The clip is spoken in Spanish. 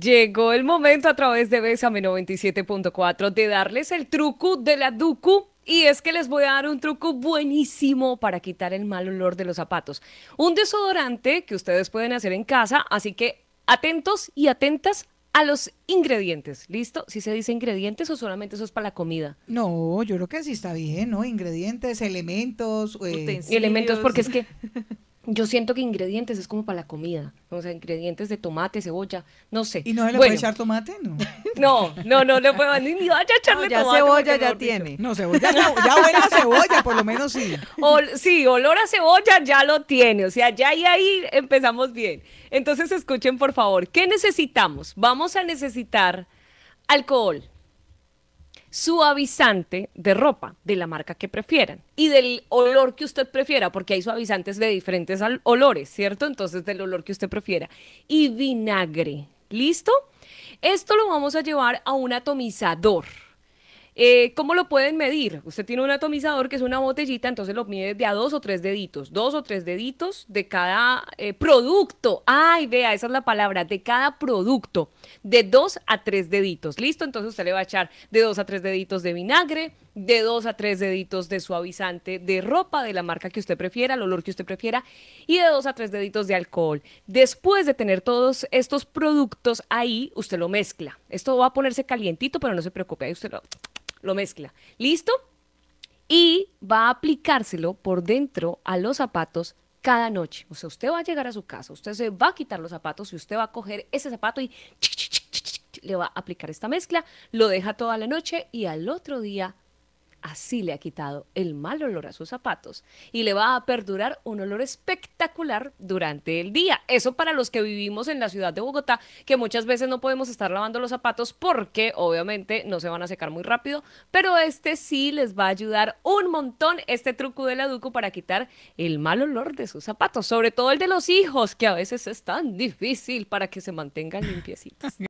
Llegó el momento a través de Besame 97.4 de darles el truco de la Ducu Y es que les voy a dar un truco buenísimo para quitar el mal olor de los zapatos. Un desodorante que ustedes pueden hacer en casa, así que atentos y atentas a los ingredientes. ¿Listo? ¿Si se dice ingredientes o solamente eso es para la comida? No, yo creo que sí está bien, ¿no? Ingredientes, elementos. Eh, elementos, porque es que yo siento que ingredientes es como para la comida, o sea, ingredientes de tomate, cebolla, no sé. ¿Y no se le bueno. puede echar tomate? No, no, no, no le puedo, ni, ni vaya a echarle no, ya cebolla ya tiene. No, cebolla, ya, ya a cebolla, por lo menos sí. O, sí, olor a cebolla ya lo tiene, o sea, ya y ahí empezamos bien. Entonces escuchen, por favor, ¿qué necesitamos? Vamos a necesitar alcohol, suavizante de ropa, de la marca que prefieran y del olor que usted prefiera, porque hay suavizantes de diferentes olores, ¿cierto? Entonces, del olor que usted prefiera. Y vinagre, ¿listo? Esto lo vamos a llevar a un atomizador. Eh, ¿Cómo lo pueden medir? Usted tiene un atomizador que es una botellita, entonces lo mide de a dos o tres deditos, dos o tres deditos de cada eh, producto. Ay, vea, esa es la palabra, de cada producto, de dos a tres deditos. Listo, entonces usted le va a echar de dos a tres deditos de vinagre, de dos a tres deditos de suavizante de ropa de la marca que usted prefiera, el olor que usted prefiera, y de dos a tres deditos de alcohol. Después de tener todos estos productos ahí, usted lo mezcla. Esto va a ponerse calientito, pero no se preocupe, ahí usted lo lo mezcla. ¿Listo? Y va a aplicárselo por dentro a los zapatos cada noche. O sea, usted va a llegar a su casa, usted se va a quitar los zapatos y usted va a coger ese zapato y le va a aplicar esta mezcla, lo deja toda la noche y al otro día así le ha quitado el mal olor a sus zapatos y le va a perdurar un olor espectacular durante el día. Eso para los que vivimos en la ciudad de Bogotá, que muchas veces no podemos estar lavando los zapatos porque obviamente no se van a secar muy rápido, pero este sí les va a ayudar un montón este truco de la Duco para quitar el mal olor de sus zapatos, sobre todo el de los hijos, que a veces es tan difícil para que se mantengan limpiecitos.